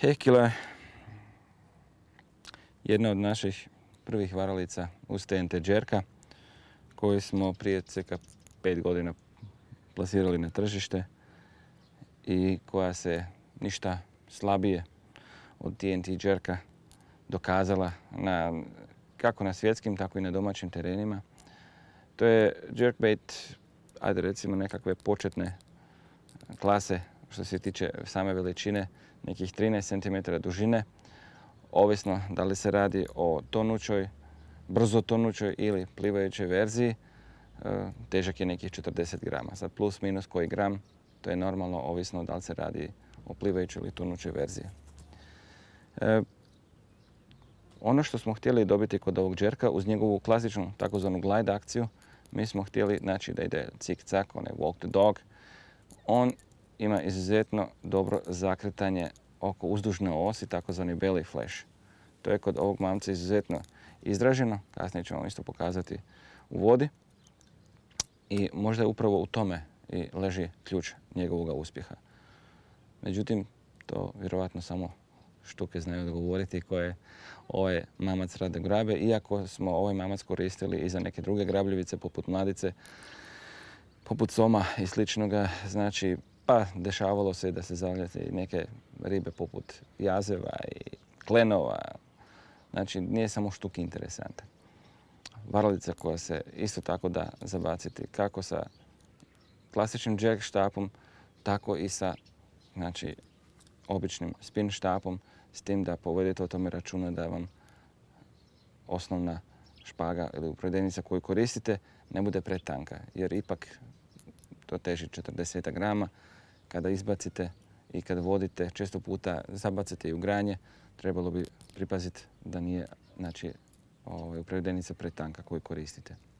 Hekila jedna od naših prvih varalica uz TNT Jerka koju smo prije cca 5 godina plasirali na tržište i koja se ništa slabije od TNT Jerka dokazala na, kako na svjetskim tako i na domaćim terenima. To je jerkbait, ajde recimo nekakve početne klase što se tiče same veličine nekih 13 cm dužine, ovisno da li se radi o tonućoj, brzo tonućoj ili plivajućoj verziji, e, težak je nekih 40 grama. Sad plus minus koji gram, to je normalno ovisno da li se radi o plivajućoj ili tonućoj verziji. E, ono što smo htjeli dobiti kod ovog džerka, uz njegovu klasičnu takozvanu glide akciju, mi smo htjeli naći da ide cik-cak, onaj walk the dog. On ima izuzetno dobro zakretanje oko uzdužne osi, takozvani belly flash. To je kod ovog mamca izuzetno izraženo, kasnije ćemo vam isto pokazati u vodi. I možda je upravo u tome i leži ključ njegovog uspjeha. Međutim, to vjerojatno samo štuke znaju odgovoriti koje ovaj mamac rade grabe, iako smo ovaj mamac koristili i za neke druge grabljivice poput mladice, poput soma i sličnoga, znači pa dešavalo se da se zavljate neke ribe poput jazeva i klenova. Znači nije samo štuk interesantan. Varalica koja se isto tako da zabaciti kako sa klasičnim jack štapom, tako i sa znači, običnim spin štapom, s tim da povedete o tome računa da vam osnovna špaga ili upredenica koju koristite ne bude pretanka, jer ipak to teži 40 grama. Kada izbacite i kad vodite, često puta zabacite i u granje, trebalo bi pripaziti da nije znači, ovaj, pretanka koju koristite.